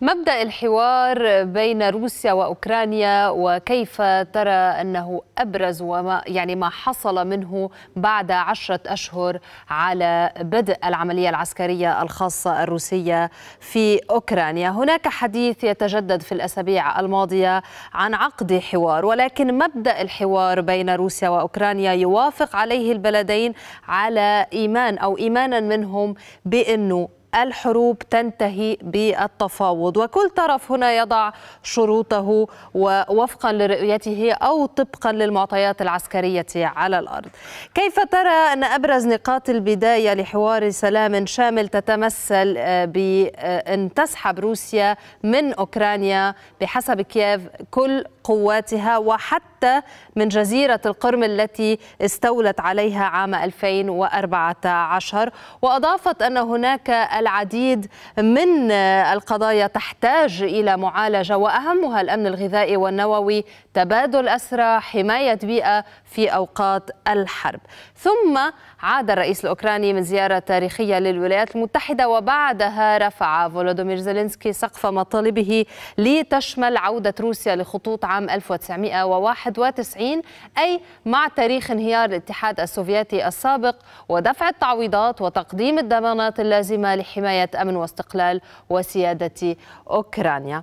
مبدا الحوار بين روسيا واوكرانيا وكيف ترى انه ابرز وما يعني ما حصل منه بعد عشره اشهر على بدء العمليه العسكريه الخاصه الروسيه في اوكرانيا، هناك حديث يتجدد في الاسابيع الماضيه عن عقد حوار ولكن مبدا الحوار بين روسيا واوكرانيا يوافق عليه البلدين على ايمان او ايمانا منهم بانه الحروب تنتهي بالتفاوض وكل طرف هنا يضع شروطه ووفقا لرؤيته أو طبقا للمعطيات العسكرية على الأرض كيف ترى أن أبرز نقاط البداية لحوار سلام شامل تتمثل آه، بأن آه، تسحب روسيا من أوكرانيا بحسب كييف كل قواتها وحتى من جزيرة القرم التي استولت عليها عام 2014 وأضافت أن هناك العديد من القضايا تحتاج إلى معالجة وأهمها الأمن الغذائي والنووي تبادل أسرى حماية بيئة في أوقات الحرب ثم عاد الرئيس الأوكراني من زيارة تاريخية للولايات المتحدة وبعدها رفع فولودومير زيلينسكي سقف مطالبه لتشمل عودة روسيا لخطوط عام 1991 أي مع تاريخ انهيار الاتحاد السوفيتي السابق ودفع التعويضات وتقديم الضمانات اللازمة لحماية أمن واستقلال وسيادة أوكرانيا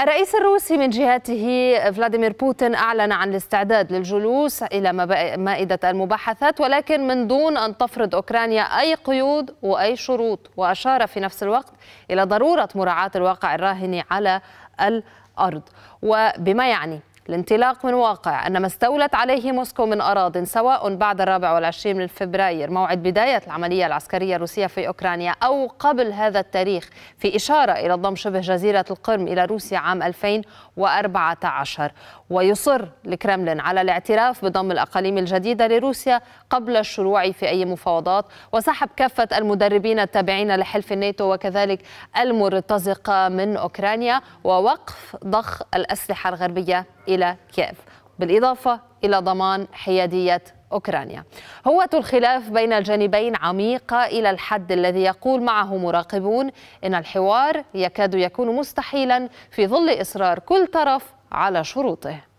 الرئيس الروسي من جهته فلاديمير بوتين أعلن عن الاستعداد للجلوس إلى مائدة المباحثات ولكن من دون أن تفرض أوكرانيا أي قيود وأي شروط وأشار في نفس الوقت إلى ضرورة مراعاة الواقع الراهن على الأرض وبما يعني الانطلاق من واقع أن ما استولت عليه موسكو من أراض سواء بعد الرابع والعشرين من فبراير موعد بداية العملية العسكرية الروسية في أوكرانيا أو قبل هذا التاريخ في إشارة إلى ضم شبه جزيرة القرم إلى روسيا عام 2014 ويصر الكرملين على الاعتراف بضم الأقاليم الجديدة لروسيا قبل الشروع في أي مفاوضات وسحب كافة المدربين التابعين لحلف الناتو وكذلك المرتزقة من أوكرانيا ووقف ضخ الأسلحة الغربية إلى كييف بالإضافة إلى ضمان حيادية أوكرانيا هوة الخلاف بين الجانبين عميقة إلى الحد الذي يقول معه مراقبون إن الحوار يكاد يكون مستحيلا في ظل إصرار كل طرف على شروطه